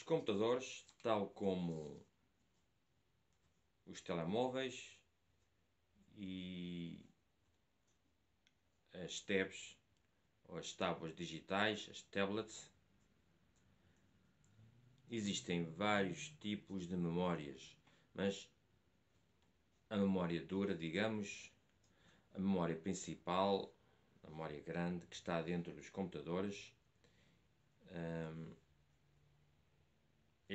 Os computadores, tal como os telemóveis e as tabs ou as tábuas digitais, as tablets, existem vários tipos de memórias, mas a memória dura, digamos, a memória principal, a memória grande que está dentro dos computadores. Um,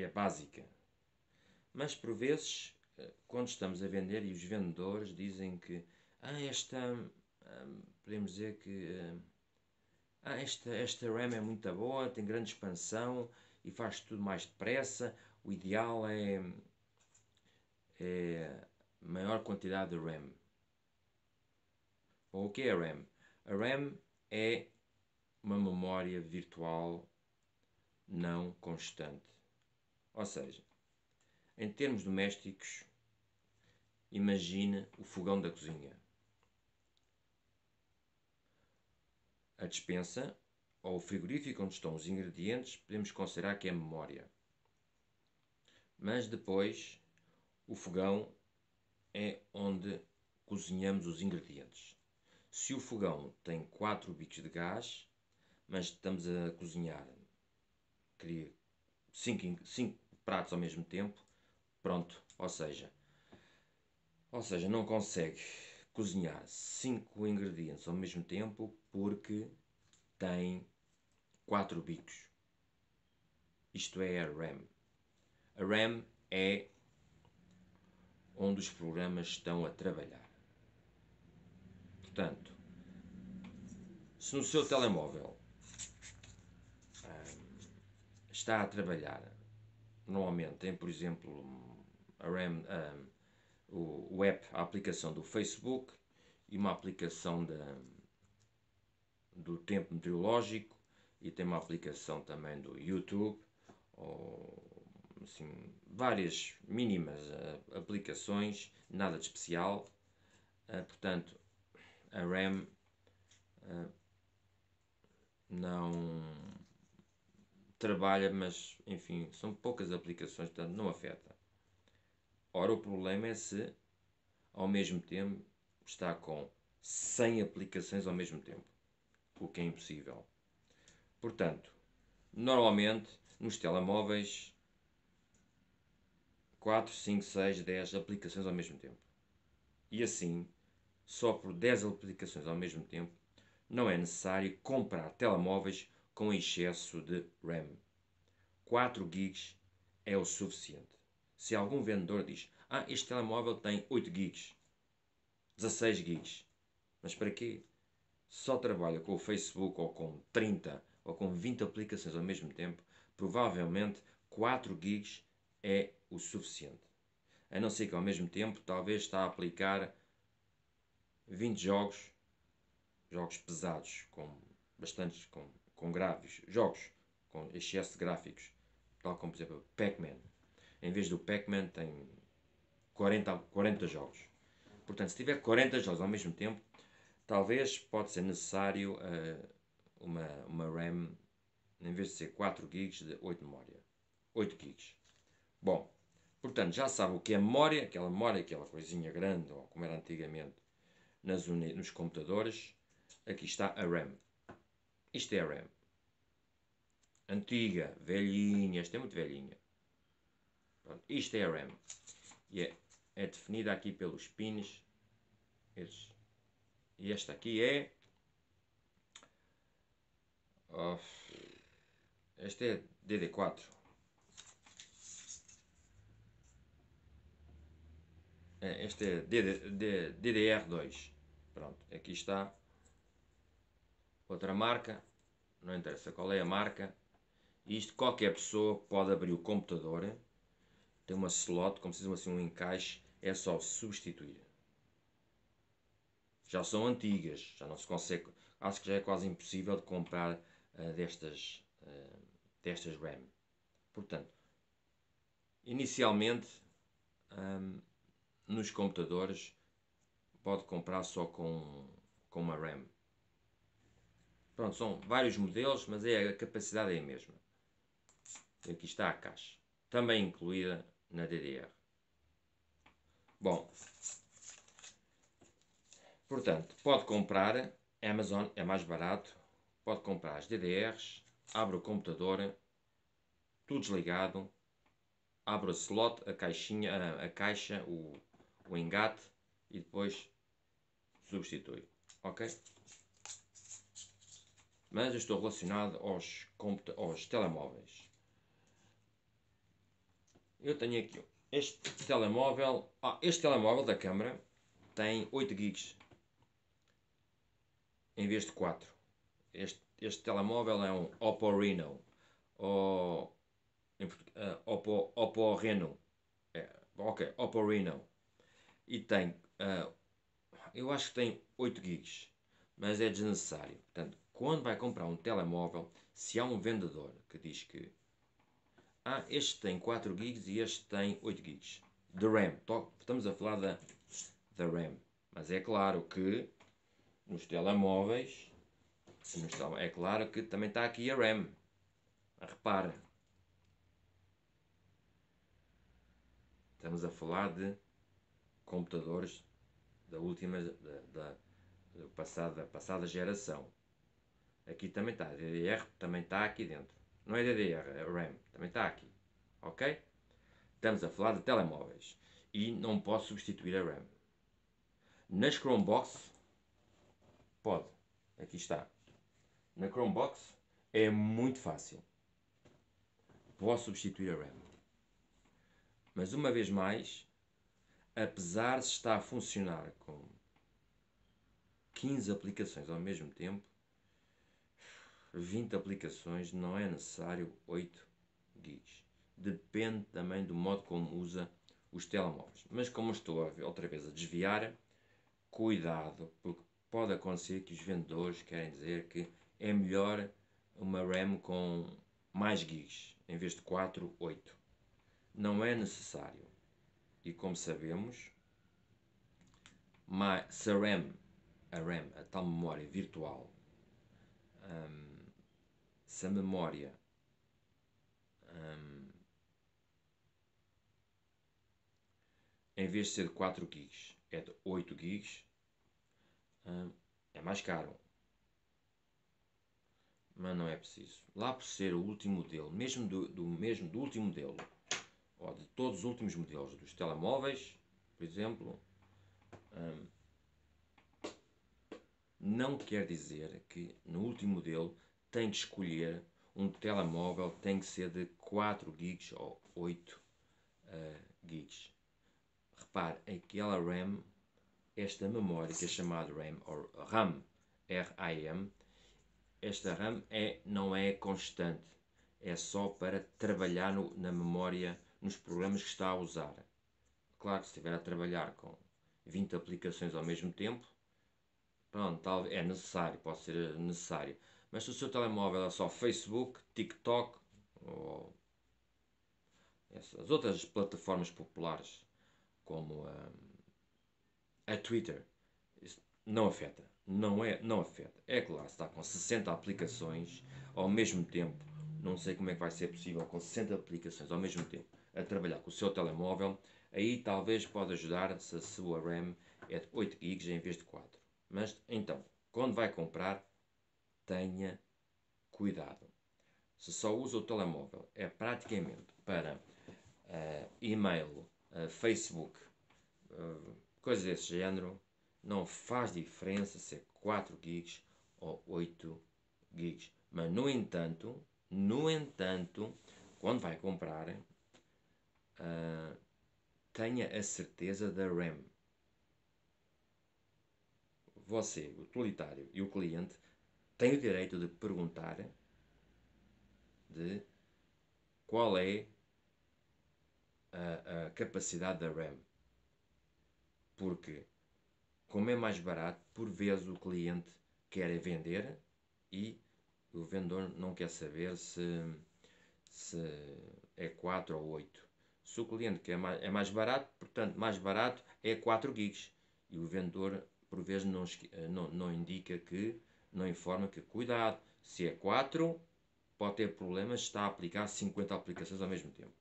é básica. Mas por vezes, eh, quando estamos a vender e os vendedores dizem que ah, esta, hum, podemos dizer que hum, ah, esta, esta RAM é muito boa, tem grande expansão e faz tudo mais depressa, o ideal é, é maior quantidade de RAM. Bom, o que é a RAM? A RAM é uma memória virtual não constante. Ou seja, em termos domésticos, imagina o fogão da cozinha, a despensa ou o frigorífico onde estão os ingredientes, podemos considerar que é memória. Mas depois, o fogão é onde cozinhamos os ingredientes. Se o fogão tem 4 bicos de gás, mas estamos a cozinhar 5 cinco, cinco pratos ao mesmo tempo. Pronto, ou seja, ou seja, não consegue cozinhar cinco ingredientes ao mesmo tempo porque tem quatro bicos. Isto é a RAM. A RAM é onde os programas estão a trabalhar. Portanto, se no seu telemóvel ah, está a trabalhar normalmente tem, por exemplo, a RAM, o, o app, a aplicação do Facebook e uma aplicação da, do tempo meteorológico e tem uma aplicação também do YouTube ou assim, várias mínimas aplicações, nada de especial. Ah, portanto, a RAM ah, não trabalha, mas enfim, são poucas aplicações, portanto não afeta. Ora, o problema é se ao mesmo tempo está com 100 aplicações ao mesmo tempo, o que é impossível. Portanto, normalmente nos telemóveis 4, 5, 6, 10 aplicações ao mesmo tempo. E assim, só por 10 aplicações ao mesmo tempo, não é necessário comprar telemóveis com excesso de RAM. 4 GB é o suficiente. Se algum vendedor diz, ah, este telemóvel tem 8 GB, 16 GB, mas para quê? Só trabalha com o Facebook ou com 30 ou com 20 aplicações ao mesmo tempo, provavelmente 4 GB é o suficiente. A não ser que ao mesmo tempo talvez está a aplicar 20 jogos, jogos pesados, com bastantes, com com gráficos, jogos com excesso de gráficos, tal como por exemplo Pac-Man. Em vez do Pac-Man tem 40, 40 jogos. Portanto, se tiver 40 jogos ao mesmo tempo, talvez pode ser necessário uh, uma, uma RAM, em vez de ser 4 GB, de 8 memória. 8 GB. Bom, portanto, já sabe o que é memória, aquela memória, aquela coisinha grande, ou como era antigamente nas nos computadores. Aqui está a RAM. Isto é RAM. Antiga, velhinha, esta é muito velhinha. Pronto, isto é RAM. E é, é definida aqui pelos pins. Estes. E esta aqui é. Oh, esta é DD4. Este é, é DDR2. Pronto, aqui está outra marca não interessa qual é a marca. Isto qualquer pessoa pode abrir o computador, tem uma slot, como se diz assim, um encaixe, é só substituir. Já são antigas, já não se consegue, acho que já é quase impossível de comprar uh, destas, uh, destas RAM. Portanto, inicialmente um, ehm, nos computadores pode comprar só com, com uma RAM Pronto, são vários modelos, mas é, a capacidade é a mesma. aqui está a caixa, também incluída na DDR. Bom, portanto, pode comprar, Amazon é mais barato, pode comprar as DDRs, abre o computador, tudo desligado, abre o slot, a caixinha, a, a caixa, o, o engate e depois substitui, ok? mas eu estou relacionado aos, aos telemóveis. Eu tenho aqui este telemóvel. Ah, este telemóvel da câmara tem 8 gigs em vez de 4. Este, este telemóvel é um Oppo Reno. Ou, eh, Oppo, Oppo Reno. É, ok, Oppo Reno. E tem. Uh, eu acho que tem 8 gigs. Mas é desnecessário. Portanto, quando vai comprar um telemóvel, se há um vendedor que diz que ah, este tem 4 GB e este tem 8 GB de RAM, estamos a falar da, da RAM, mas é claro que nos telemóveis, nos telemóveis, é claro que também está aqui a RAM. Ah, repara, estamos a falar de computadores da última da, da, da passada, passada geração Aqui também está, DDR também está aqui dentro. Não é DDR, é RAM, também está aqui. Ok? Estamos a falar de telemóveis e não posso substituir a RAM. Nas Chromebox, pode. Aqui está. Na Chromebox é muito fácil. Posso substituir a RAM. Mas uma vez mais, apesar de estar a funcionar com 15 aplicações ao mesmo tempo, 20 aplicações, não é necessário 8 gigs. Depende também do modo como usa os telemóveis. Mas como estou outra vez a desviar, cuidado, porque pode acontecer que os vendedores querem dizer que é melhor uma RAM com mais gigs, em vez de 4, 8. Não é necessário. E como sabemos, se a RAM, a, RAM, a tal memória virtual, um, se a memória hum, em vez de ser 4 gigs é de 8 gigs hum, é mais caro mas não é preciso lá por ser o último modelo mesmo do, do mesmo do último modelo ou de todos os últimos modelos dos telemóveis por exemplo hum, não quer dizer que no último modelo tem de escolher um telemóvel, tem que ser de 4 gigs ou 8 uh, eh, gigs. Repare, aquela RAM, esta memória que é chamada RAM, ou RAM, M esta RAM é, não é constante, é só para trabalhar no, na memória, nos programas que está a usar. Claro que se estiver a trabalhar com 20 aplicações ao mesmo tempo, pronto, é necessário, pode ser necessário. Mas se o seu telemóvel é só Facebook, TikTok ou as outras plataformas populares como a, ah, a Twitter, isso não afeta. Não é, não afeta. É claro, está com 60 aplicações ao mesmo tempo. Não sei como é que vai ser possível com 60 aplicações ao mesmo tempo a trabalhar com o seu telemóvel. Aí talvez pode ajudar se a sua RAM é de 8 GB em vez de 4. Mas então, quando vai comprar, tenha cuidado. Se só usa o telemóvel, é praticamente para uh, e-mail, uh, Facebook, uh, coisas desse género, não faz diferença se é 4 gigs ou 8 gigs. Mas, no entanto, no entanto, quando vai comprar, uh, tenha a certeza da RAM. Você, o utilitário e o cliente tem o direito de perguntar de qual é a, a capacidade da RAM. Porque, como é mais barato, por vezes o cliente quer é vender e o vendedor não quer saber se, se é 4 ou 8. Se o cliente quer mais, é mais barato, portanto, mais barato é 4 gigs. E o vendedor, por vezes, não, não, não indica que não informa que, cuidado, se é 4, pode ter problemas está a aplicar 50 aplicações ao mesmo tempo.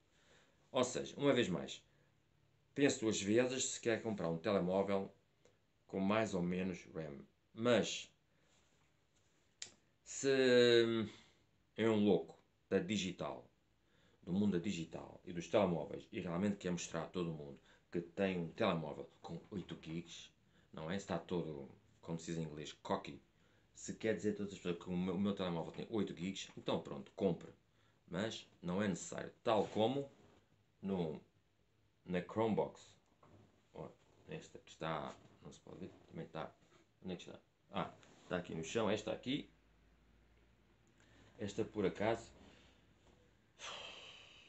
Ou seja, uma vez mais, pense duas vezes se quer comprar um telemóvel com mais ou menos RAM. Mas, se é um louco da digital, do mundo da digital e dos telemóveis, e realmente quer mostrar a todo mundo que tem um telemóvel com 8 gigs, não é? Está todo, como se diz em inglês, cocky, se quer dizer a todas as pessoas que o meu, o meu telemóvel tem 8 gigs, então pronto, compre. Mas não é necessário. Tal como no, na Chromebox. esta que está. Não se pode ver. Também está. Onde é que está? Ah, está aqui no chão. Esta aqui. Esta por acaso.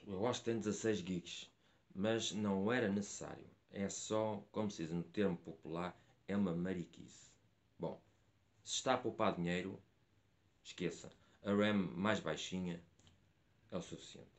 Eu acho que tem 16 gigs. Mas não era necessário. É só, como se diz no termo popular, é uma mariquice. Bom, se está a poupar dinheiro, esqueça. A RAM mais baixinha é o suficiente.